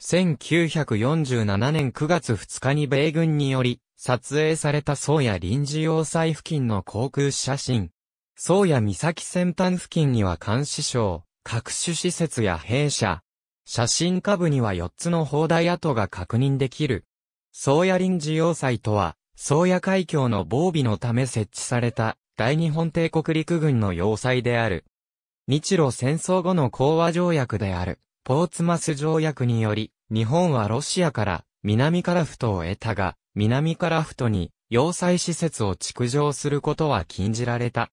1947年9月2日に米軍により、撮影された宗谷臨時要塞付近の航空写真。宗谷岬先端付近には監視省、各種施設や弊社。写真下部には4つの砲台跡が確認できる。宗谷臨時要塞とは、宗谷海峡の防備のため設置された、大日本帝国陸軍の要塞である。日露戦争後の講和条約である。ポーツマス条約により、日本はロシアから南フトを得たが、南フトに要塞施設を築城することは禁じられた。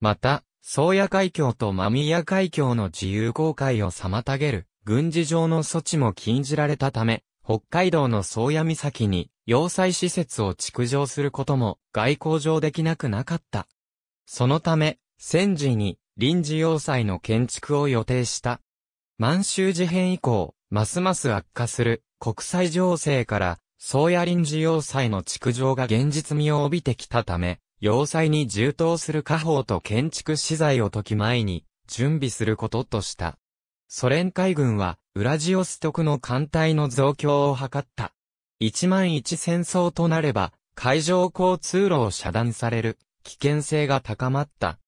また、宗谷海峡と間宮海峡の自由航海を妨げる軍事上の措置も禁じられたため、北海道の宗谷岬に要塞施設を築城することも外交上できなくなかった。そのため、戦時に臨時要塞の建築を予定した満州事変以降、ますます悪化する国際情勢から、宗谷臨時要塞の築城が現実味を帯びてきたため、要塞に充当する家宝と建築資材を時前に準備することとした。ソ連海軍は、ウラジオストクの艦隊の増強を図った。一万一戦争となれば、海上交通路を遮断される危険性が高まった。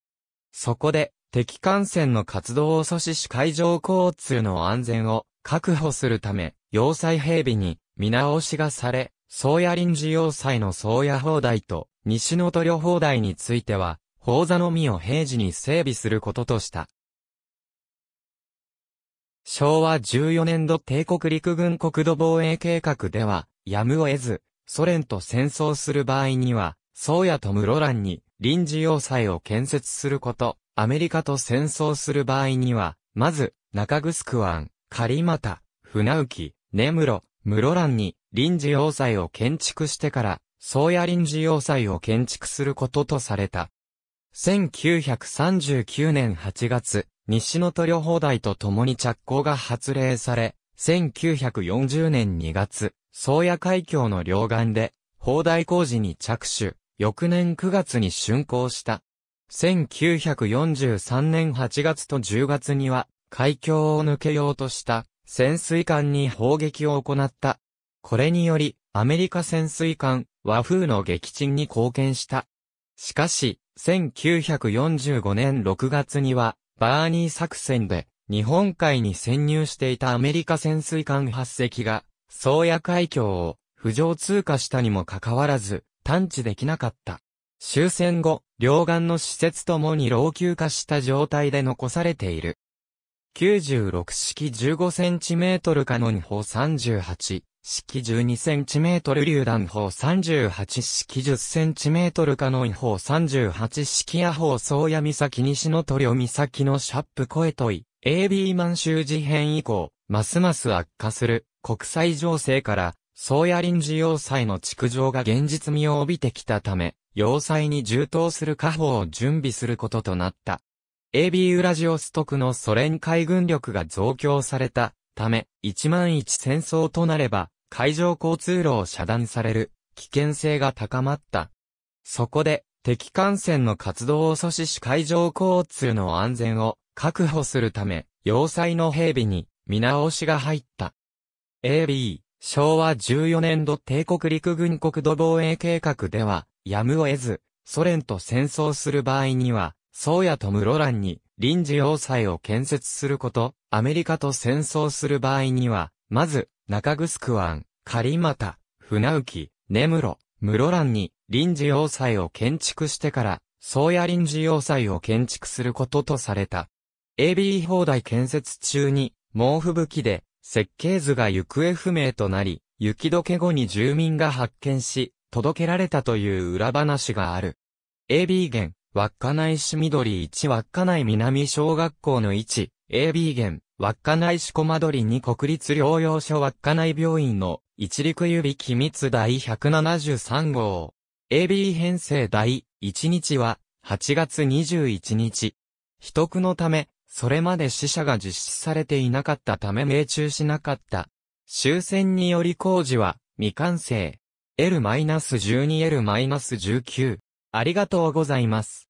そこで、敵艦船の活動を阻止し海上交通の安全を確保するため、要塞兵備に見直しがされ、宗谷臨時要塞の宗谷砲台と西の塗料砲台については、砲座のみを平時に整備することとした。昭和14年度帝国陸軍国土防衛計画では、やむを得ず、ソ連と戦争する場合には、宗谷と室蘭に臨時要塞を建設すること、アメリカと戦争する場合には、まず、中城湾、カリマタ、船浮、根室、室蘭に臨時要塞を建築してから、宗谷臨時要塞を建築することとされた。1939年8月、西の塗料砲台と共に着工が発令され、1940年2月、宗谷海峡の両岸で、砲台工事に着手、翌年9月に竣工した。1943年8月と10月には、海峡を抜けようとした潜水艦に砲撃を行った。これにより、アメリカ潜水艦、和風の撃沈に貢献した。しかし、1945年6月には、バーニー作戦で、日本海に潜入していたアメリカ潜水艦8隻が、宗谷海峡を、浮上通過したにもかかわらず、探知できなかった。終戦後、両岸の施設ともに老朽化した状態で残されている。96式 15cm カノン砲38、式 12cm 榴弾砲38式 10cm カノン砲38式野砲宗谷岬西の塗料岬のシャップ越えとい、AB 満州事変以降、ますます悪化する国際情勢から宗谷臨時要塞の築城が現実味を帯びてきたため、要塞に充当する家宝を準備することとなった。AB ウラジオストクのソ連海軍力が増強されたため、1万1戦争となれば、海上交通路を遮断される危険性が高まった。そこで、敵艦船の活動を阻止し海上交通の安全を確保するため、要塞の兵備に見直しが入った。AB 昭和14年度帝国陸軍国土防衛計画では、やむを得ず、ソ連と戦争する場合には、宗谷と室蘭に臨時要塞を建設すること、アメリカと戦争する場合には、まず、中城湾、狩俣、船浮、根室、室蘭に臨時要塞を建築してから、宗谷臨時要塞を建築することとされた。AB 砲台建設中に、猛吹雪で設計図が行方不明となり、雪解け後に住民が発見し、届けられたという裏話がある。AB 源、稚内市緑1稚内南小学校の1、AB 源、稚内市小間取2国立療養所稚内病院の一陸指機密第173号。AB 編成第1日は8月21日。秘匿のため、それまで死者が実施されていなかったため命中しなかった。終戦により工事は未完成。L-12L-19。ありがとうございます。